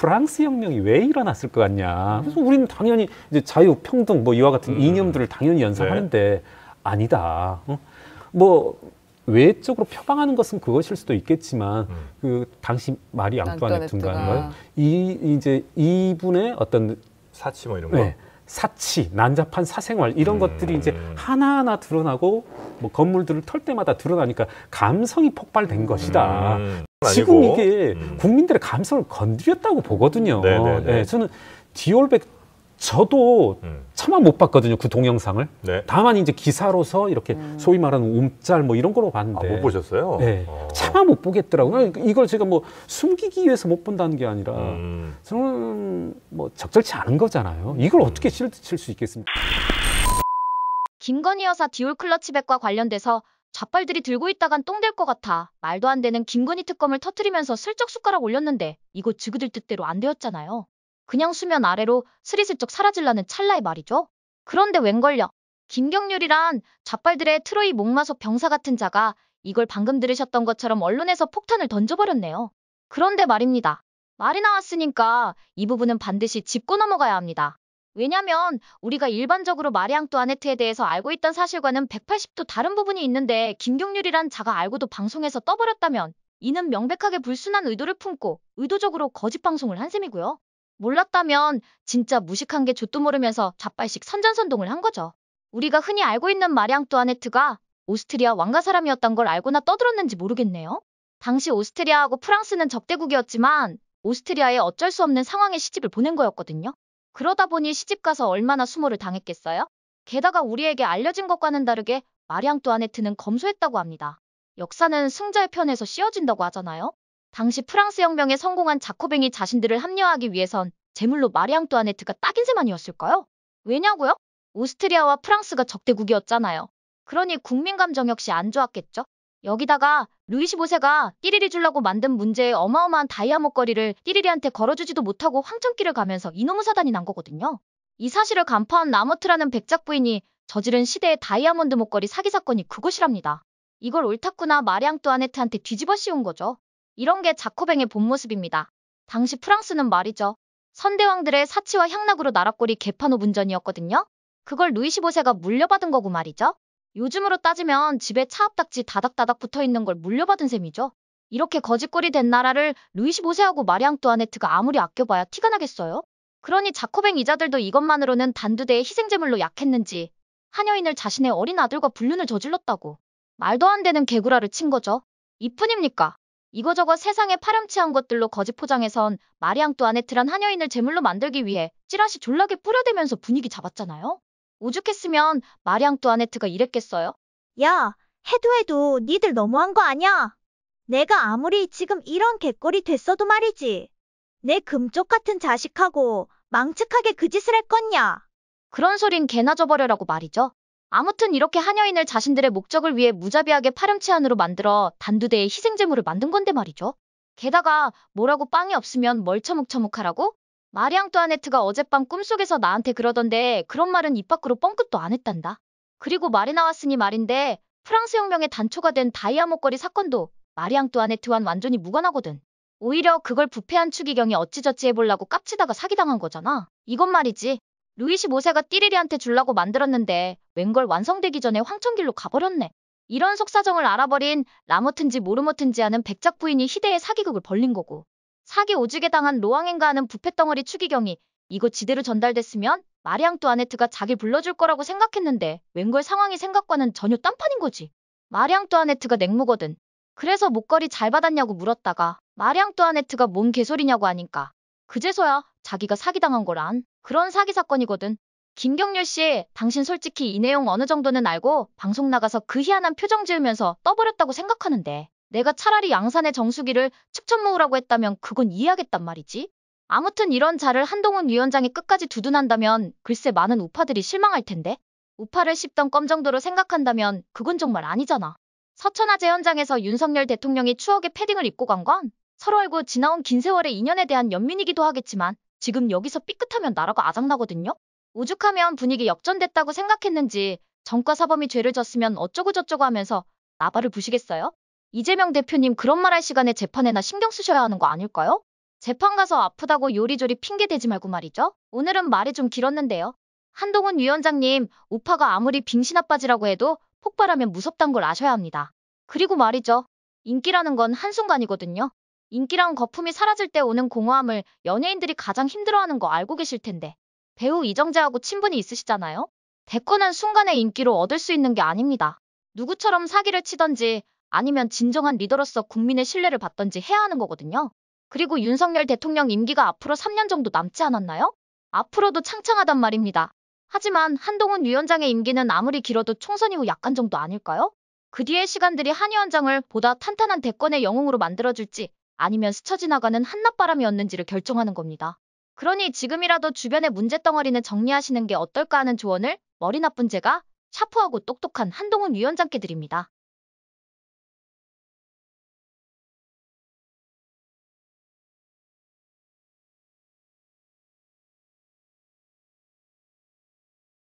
프랑스 혁명이 왜 일어났을 것 같냐. 그래서 우리는 당연히 이제 자유, 평등 뭐 이와 같은 음. 이념들을 당연히 연상하는데 네. 아니다. 어? 뭐 외적으로 표방하는 것은 그것일 수도 있겠지만 음. 그 당시 말이 앙뚜아네트인가요? 이 이제 이분의 어떤 사치 뭐 이런 네. 거. 네. 사치, 난잡한 사생활 이런 음. 것들이 이제 하나하나 드러나고 뭐 건물들을 털 때마다 드러나니까 감성이 폭발된 것이다. 음. 지금 이게 음. 국민들의 감성을 건드렸다고 보거든요. 네, 네, 네. 예, 저는 디올백 저도 음. 차마 못 봤거든요 그 동영상을. 네. 다만 이제 기사로서 이렇게 음. 소위 말하는 움짤 뭐 이런 걸로 봤는데. 아, 못 보셨어요? 네, 어. 차마 못 보겠더라고요. 그러니까 이걸 제가 뭐 숨기기 위해서 못 본다는 게 아니라 음. 저는 뭐 적절치 않은 거잖아요. 이걸 음. 어떻게 실드 칠수 있겠습니까? 김건희 여사 디올 클러치백과 관련돼서 자빨들이 들고 있다간 똥될것 같아 말도 안 되는 김건희 특검을 터트리면서 슬쩍 숟가락 올렸는데 이거 지그들 뜻대로 안 되었잖아요. 그냥 수면 아래로 스리슬쩍 사라질라는 찰나의 말이죠. 그런데 웬걸요. 김경률이란 자빨들의 트로이 목마소 병사 같은 자가 이걸 방금 들으셨던 것처럼 언론에서 폭탄을 던져버렸네요. 그런데 말입니다. 말이 나왔으니까 이 부분은 반드시 짚고 넘어가야 합니다. 왜냐면 우리가 일반적으로 마리앙 또아네트에 대해서 알고 있던 사실과는 180도 다른 부분이 있는데 김경률이란 자가 알고도 방송에서 떠버렸다면 이는 명백하게 불순한 의도를 품고 의도적으로 거짓 방송을 한 셈이고요. 몰랐다면 진짜 무식한 게 좆도 모르면서 좌빨식 선전선동을 한 거죠. 우리가 흔히 알고 있는 마리앙 또아네트가 오스트리아 왕가 사람이었던 걸 알고나 떠들었는지 모르겠네요. 당시 오스트리아하고 프랑스는 적대국이었지만 오스트리아에 어쩔 수 없는 상황의 시집을 보낸 거였거든요. 그러다 보니 시집가서 얼마나 수모를 당했겠어요? 게다가 우리에게 알려진 것과는 다르게 마량 또아네트는 검소했다고 합니다. 역사는 승자의 편에서 씌어진다고 하잖아요. 당시 프랑스 혁명에 성공한 자코뱅이 자신들을 합류하기 위해선 제물로 마리앙 또아네트가 딱인세만이었을까요? 왜냐고요? 오스트리아와 프랑스가 적대국이었잖아요. 그러니 국민 감정 역시 안 좋았겠죠? 여기다가 루이 15세가 띠리리 주려고 만든 문제의 어마어마한 다이아 목걸이를 띠리리한테 걸어주지도 못하고 황천길을 가면서 이놈의 사단이 난 거거든요. 이 사실을 간파한 나모트라는 백작 부인이 저지른 시대의 다이아몬드 목걸이 사기 사건이 그것이랍니다. 이걸 옳다쿠나 마리앙 또아네트한테 뒤집어 씌운 거죠. 이런 게 자코뱅의 본 모습입니다. 당시 프랑스는 말이죠. 선대왕들의 사치와 향락으로 나락꼴이 개판 오분전이었거든요. 그걸 루이 15세가 물려받은 거고 말이죠. 요즘으로 따지면 집에 차압딱지 다닥다닥 붙어있는 걸 물려받은 셈이죠. 이렇게 거짓골이된 나라를 루이 15세하고 마리앙 또아네트가 아무리 아껴봐야 티가 나겠어요? 그러니 자코뱅 이자들도 이것만으로는 단두대의 희생제물로 약했는지 한여인을 자신의 어린 아들과 불륜을 저질렀다고 말도 안 되는 개구라를 친 거죠. 이뿐입니까? 이거저거 세상에 파렴치한 것들로 거짓 포장해선 마리앙 또아네트란 한여인을 제물로 만들기 위해 찌라시 졸라게 뿌려대면서 분위기 잡았잖아요. 오죽했으면 마량 또아네트가 이랬겠어요? 야, 해도 해도 니들 너무한 거 아냐? 내가 아무리 지금 이런 개꼴이 됐어도 말이지. 내 금쪽 같은 자식하고 망측하게 그 짓을 했겄냐 그런 소린 개나 져버려라고 말이죠. 아무튼 이렇게 한여인을 자신들의 목적을 위해 무자비하게 파렴치한으로 만들어 단두대의 희생제물을 만든 건데 말이죠. 게다가 뭐라고 빵이 없으면 멀처묵처묵하라고? 마리앙 뚜아네트가 어젯밤 꿈속에서 나한테 그러던데 그런 말은 입 밖으로 뻥긋도안 했단다. 그리고 말이 나왔으니 말인데 프랑스 혁명의 단초가 된 다이아 목걸이 사건도 마리앙 뚜아네트와는 완전히 무관하거든. 오히려 그걸 부패한 추기경이 어찌저찌 해보려고 깝치다가 사기당한 거잖아. 이건 말이지. 루이 15세가 띠리리한테 줄라고 만들었는데 웬걸 완성되기 전에 황천길로 가버렸네. 이런 속사정을 알아버린 라모튼지 모르모튼지 하는 백작 부인이 희대의 사기극을 벌린 거고. 사기 오지게 당한 로왕행가 하는 부패덩어리 추기경이 이거 지대로 전달됐으면 마리앙 또 아네트가 자기 불러줄 거라고 생각했는데 웬걸 상황이 생각과는 전혀 딴판인 거지. 마리앙 또 아네트가 냉무거든. 그래서 목걸이 잘 받았냐고 물었다가 마리앙 또 아네트가 뭔 개소리냐고 하니까 그제서야 자기가 사기당한 거란 그런 사기 사건이거든. 김경률 씨, 당신 솔직히 이 내용 어느 정도는 알고 방송 나가서 그 희한한 표정 지으면서 떠버렸다고 생각하는데 내가 차라리 양산의 정수기를 축천 모으라고 했다면 그건 이해하겠단 말이지. 아무튼 이런 자를 한동훈 위원장이 끝까지 두둔한다면 글쎄 많은 우파들이 실망할 텐데. 우파를 씹던 껌 정도로 생각한다면 그건 정말 아니잖아. 서천아재 현장에서 윤석열 대통령이 추억의 패딩을 입고 간 건 서로 알고 지나온 긴 세월의 인연에 대한 연민이기도 하겠지만 지금 여기서 삐끗하면 나라가 아작나거든요. 오죽하면 분위기 역전됐다고 생각했는지 정과사범이 죄를 졌으면 어쩌고저쩌고 하면서 나발을 부시겠어요? 이재명 대표님 그런 말 할 시간에 재판에나 신경 쓰셔야 하는 거 아닐까요? 재판 가서 아프다고 요리조리 핑계 대지 말고 말이죠. 오늘은 말이 좀 길었는데요. 한동훈 위원장님, 우파가 아무리 빙신아빠지라고 해도 폭발하면 무섭단 걸 아셔야 합니다. 그리고 말이죠. 인기라는 건 한순간이거든요. 인기랑 거품이 사라질 때 오는 공허함을 연예인들이 가장 힘들어하는 거 알고 계실 텐데. 배우 이정재하고 친분이 있으시잖아요? 대권한 순간의 인기로 얻을 수 있는 게 아닙니다. 누구처럼 사기를 치던지 아니면 진정한 리더로서 국민의 신뢰를 받던지 해야 하는 거거든요. 그리고 윤석열 대통령 임기가 앞으로 3년 정도 남지 않았나요? 앞으로도 창창하단 말입니다. 하지만 한동훈 위원장의 임기는 아무리 길어도 총선 이후 약간 정도 아닐까요? 그 뒤의 시간들이 한 위원장을 보다 탄탄한 대권의 영웅으로 만들어줄지 아니면 스쳐 지나가는 한낮바람이었는지를 결정하는 겁니다. 그러니 지금이라도 주변의 문제덩어리는 정리하시는 게 어떨까 하는 조언을 머리 나쁜 제가 샤프하고 똑똑한 한동훈 위원장께 드립니다.